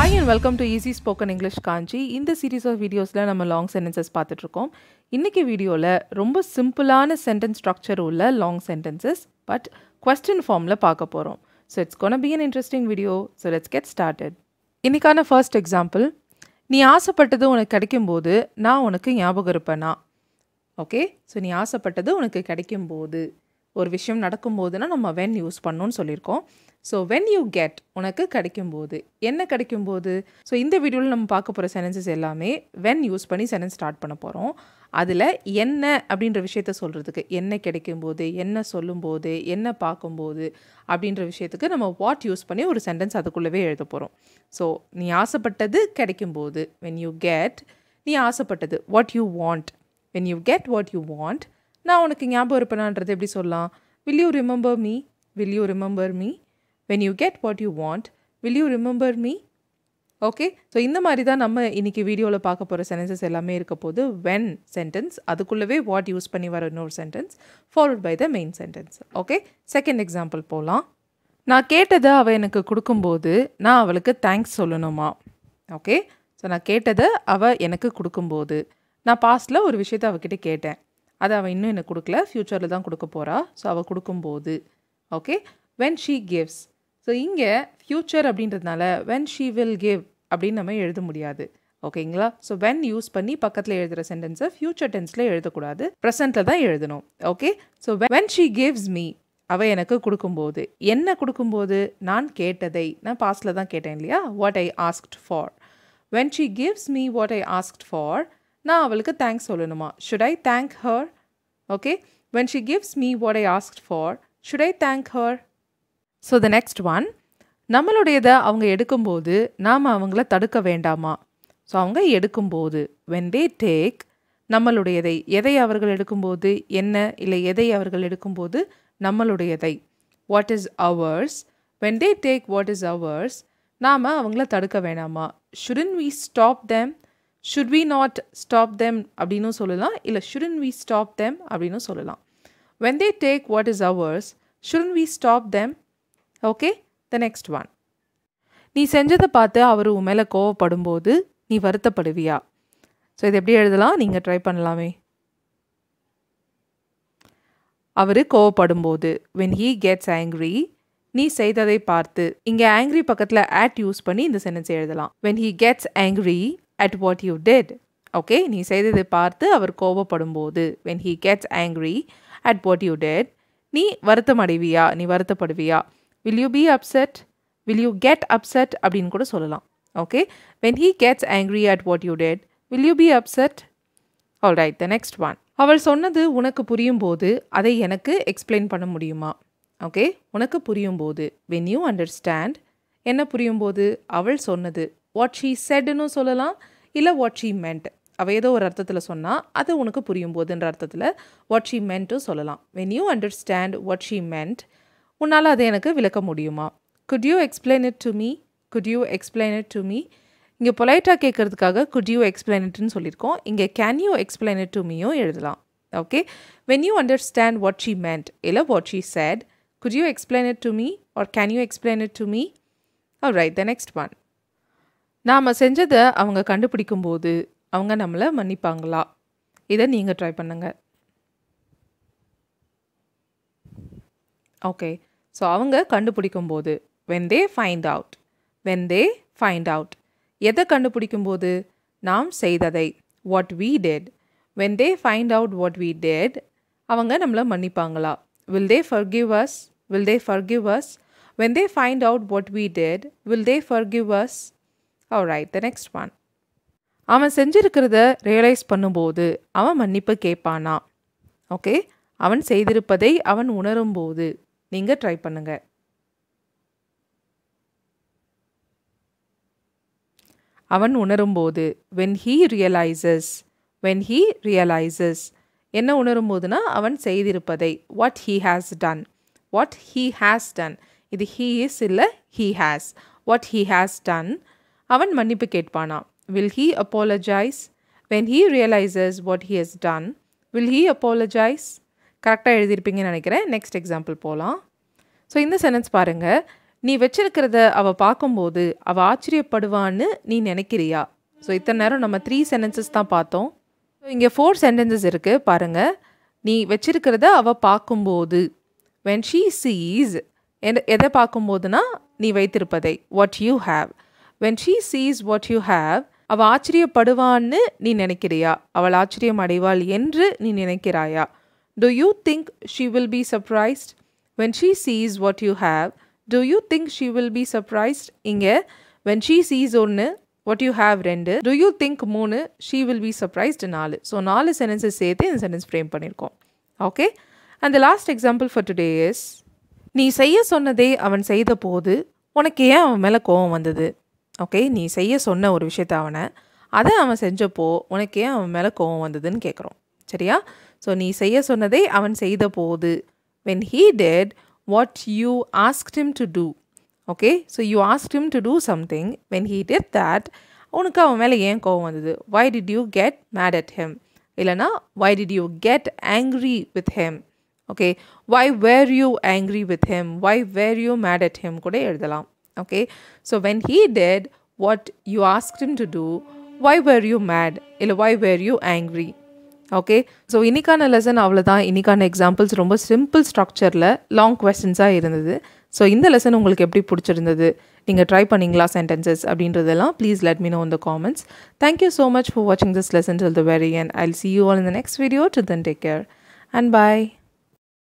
Hi and welcome to easy spoken English Kanchi இந்த series of வீடியோஸில் நம்ம லாங் சென்டென்சஸ் பார்த்துட்ருக்கோம் இன்றைக்கி வீடியோவில் ரொம்ப சிம்பிளான சென்டென்ஸ் ஸ்ட்ரக்சர் உள்ள லாங் சென்டென்சஸ் பட் கொஸ்டின் ஃபார்மில் பார்க்க போகிறோம் so it's gonna be an interesting video so let's get started இன்றைக்கான ஃபர்ஸ்ட் எக்ஸாம்பிள் நீ ஆசைப்பட்டது உனக்கு கிடைக்கும்போது நான் உனக்கு ஞாபகம் இருப்பேனா ஓகே ஸோ நீ ஆசைப்பட்டது உனக்கு கிடைக்கும்போது ஒரு விஷயம் நடக்கும்போதுன்னா நம்ம வென் யூஸ் பண்ணோன்னு சொல்லியிருக்கோம் ஸோ வென் யூ கெட் உனக்கு கிடைக்கும்போது என்ன கிடைக்கும்போது ஸோ இந்த வீடியோவில் நம்ம பார்க்க போகிற சென்டென்சஸ் எல்லாமே வென் யூஸ் பண்ணி சென்டென்ஸ் ஸ்டார்ட் பண்ண போகிறோம் அதில் என்ன அப்படின்ற விஷயத்த சொல்கிறதுக்கு என்ன கிடைக்கும்போது என்ன சொல்லும்போது என்ன பார்க்கும்போது அப்படின்ற விஷயத்துக்கு நம்ம வாட் யூஸ் பண்ணி ஒரு சென்டென்ஸ் அதுக்குள்ளவே எழுத போகிறோம் ஸோ நீ ஆசைப்பட்டது கிடைக்கும்போது வென் யூ கெட் நீ ஆசைப்பட்டது what you want when you get what you want நான் உனக்கு ஞாபகம் இருப்பேனான்றது எப்படி சொல்லலாம் will you remember me will you remember me when you get what you want will you remember me okay so இந்த மாதிரி தான் நம்ம இன்றைக்கி வீடியோவில் பார்க்க போகிற சென்டென்சஸ் எல்லாமே இருக்க போது வென் சென்டென்ஸ் அதுக்குள்ளவே வாட் யூஸ் பண்ணி வர இன்னொரு sentence followed by the main sentence okay second example போகலாம் நான் கேட்டதை அவள் எனக்கு கொடுக்கும்போது நான் அவளுக்கு தேங்க்ஸ் சொல்லணுமா ஓகே ஸோ நான் கேட்டதை அவள் எனக்கு கொடுக்கும்போது நான் பாஸ்டில் ஒரு விஷயத்த அவகிட்ட கேட்டேன் அதை அவள் இன்னும் எனக்கு கொடுக்கல ஃப்யூச்சரில் தான் கொடுக்க போகிறா ஸோ அவள் கொடுக்கும்போது okay when she gives so இங்கே ஃப்யூச்சர் அப்படின்றதுனால வென் ஷீ வில் கிவ் அப்படின்னு நம்ம எழுத முடியாது ஓகேங்களா ஸோ வென் யூஸ் பண்ணி பக்கத்தில் எழுதுகிற சென்டென்ஸை ஃப்யூச்சர் டென்ஸில் எழுதக்கூடாது ப்ரெசென்ட்டில் தான் எழுதணும் okay so when she gives me அவள் எனக்கு கொடுக்கும்போது என்ன கொடுக்கும்போது நான் கேட்டதை நான் பாஸ்டில் தான் கேட்டேன் இல்லையா what I asked for when she gives me what I asked for நான் அவளுக்கு தேங்க்ஸ் சொல்லணுமா should I thank her okay when she gives me what I asked for should I thank her so the next one நம்மளுடையதை அவங்க எடுக்கும்போது நாம் அவங்கள தடுக்க வேண்டாமா ஸோ அவங்க எடுக்கும்போது வென் தே டேக் நம்மளுடையதை எதை அவர்கள் எடுக்கும்போது என்ன இல்லை எதை அவர்கள் எடுக்கும்போது நம்மளுடையதை what is ours when they take what is ours நாம் அவங்கள தடுக்க வேணாமா shouldn't we stop them should we not stop them அப்படின்னு சொல்லலாம் இல்லை ஷுடன் வி ஸ்டாப் தெம் அப்படின்னு சொல்லலாம் when they take what is ours shouldn't we stop them okay the next one நீ செஞ்சதை பார்த்து அவர் உன் மேலே கோவப்படும்போது நீ வருத்தப்படுவியா ஸோ இது எப்படி எழுதலாம் நீங்கள் ட்ரை பண்ணலாமே அவர் கோவப்படும்போது வென் ஹீ கெட்ஸ் ஆங்க்ரி நீ செய்ததை பார்த்து இங்கே ஆங்க்ரி பக்கத்தில் ஆட் யூஸ் பண்ணி இந்த சென்டென்ஸ் எழுதலாம் when he gets angry at what you did okay நீ செய்ததை பார்த்து அவர் கோவப்படும் போது when he gets angry at what you did நீ வருத்தம் அடைவியா நீ வருத்தப்படுவியா will you be upset will you get upset அப்படின்னு கூட சொல்லலாம் okay when he gets angry at what you did will you be upset all right the next one அவள் சொன்னது உனக்கு புரியும் போது அதை எனக்கு எக்ஸ்பிளைன் பண்ண முடியுமா ஓகே உனக்கு புரியும் போது வென் யூ அண்டர்ஸ்டாண்ட் என்ன புரியும் போது அவள் சொன்னது வாட் ஷீ செட்னு சொல்லலாம் இல்லை வாட் ஷீ மென்ட் அவள் ஏதோ ஒரு அர்த்தத்தில் சொன்னால் அது உனக்கு புரியும் போதுன்ற அர்த்தத்தில் வாட் ஷீ மென்ட்டும் சொல்லலாம் when you understand what she meant உன்னால் அதை எனக்கு விளக்க முடியுமா could you explain it to me could you explain it to me இங்கே பொலைட்டாக கேட்குறதுக்காக குட் யூ எக்ஸ்பிளைன் இட்னு சொல்லியிருக்கோம் இங்கே can you explain it to மீயும் எழுதலாம் okay when you understand what she meant இல்லை what she said could you explain it to me or can you explain it to me all right the next one நாம் செஞ்சதை அவங்க கண்டுபிடிக்கும்போது அவங்க நம்மளை மன்னிப்பாங்களா இதை நீங்கள் ட்ரை பண்ணுங்க ஓகே ஸோ அவங்க கண்டுபிடிக்கும் போது when they find out when they find out எதை கண்டுபிடிக்கும் போது நாம் செய்ததை what we did when they find out what we did அவங்க நம்மளை மன்னிப்பாங்களா will they forgive us will they forgive us when they find out what we did will they forgive us right the next one அவன் செஞ்சிருக்கிறத realise பண்ணும்போது அவன் மன்னிப்பு கேட்பானா okay அவன் செய்திருப்பதை அவன் உணரும்போது நீங்கள் ட்ரை பண்ணுங்க அவன் உணரும்போது when he realises when he realises என்ன உணரும்போதுனா அவன் செய்திருப்பதை what he has done what he has done இது ஹீ இஸ் இல்லை he has what he has done அவன் மன்னிப்பு கேட்பானா will he apologise when he realises what he has done will he apologise கரெக்டாக எழுதியிருப்பீங்கன்னு நினைக்கிறேன் நெக்ஸ்ட் எக்ஸாம்பிள் போகலாம் so இந்த சென்டென்ஸ் பாருங்கள் நீ வச்சிருக்கிறத அவள் பார்க்கும்போது அவள் ஆச்சரியப்படுவான்னு நீ நினைக்கிறியா ஸோ இத்தனை நேரம் நம்ம த்ரீ சென்டென்சஸ் தான் பார்த்தோம் ஸோ இங்கே ஃபோர் சென்டென்சஸ் இருக்குது பாருங்கள் நீ வச்சிருக்கிறத அவள் பார்க்கும்போது வென் ஷீ சீஸ் எதை பார்க்கும்போதுனா நீ வைத்திருப்பதை what you have when she sees what you have அவள் ஆச்சரியப்படுவான்னு நீ நினைக்கிறியா அவள் ஆச்சரியம் அடைவாள் என்று நீ நினைக்கிறாயா do you think she will be surprised when she sees what you have do you think she will be surprised இங்கே வென் ஷீ சீஸ் ஒன்று வாட் யூ ஹாவ் ரெண்டு டு யூ திங்க் மூணு ஷீ வில் பி சர்ப்ரைஸ்டு நாலு so நாலு sentences சேர்த்து இந்த sentence frame பண்ணியிருக்கோம் okay அந்த last example for today is நீ செய்ய சொன்னதே அவன் செய்த போது உனக்கு ஏன் அவன் மேலே கோவம் வந்தது ஓகே நீ செய்ய சொன்ன ஒரு விஷயத்த அவனை அதை அவன் செஞ்சப்போ உனக்கு ஏன் அவன் மேலே கோவம் வந்ததுன்னு கேட்குறோம் சரியா ஸோ நீ செய்ய சொன்னதை அவன் செய்த போது when he did what you asked him to do okay so you asked to do something when he did that உனக்கு அவன் மேலே ஏன் கோவம் வந்தது why did you get mad at him இல்லைனா why did you get angry with him okay why were you angry with him why were you mad at him கூட எழுதலாம் Okay, so when he did what you asked him to do, why were you mad? இல்லை why were you angry? Okay so இன்றைக்கான lesson அவ்வளோதான் இன்றைக்கான examples ரொம்ப simple ஸ்ட்ரக்சரில் long கொஸ்டின்ஸாக இருந்தது so இந்த லெசன் உங்களுக்கு எப்படி பிடிச்சிருந்தது நீங்கள் ட்ரை பண்ணிங்களா சென்டென்சஸ் அப்படின்றதெல்லாம் ப்ளீஸ் லெட் மீ நோ இந்த comments thank you so much for வாட்சிங் this lesson till the very end I see you all இந்த next video to then take care and bye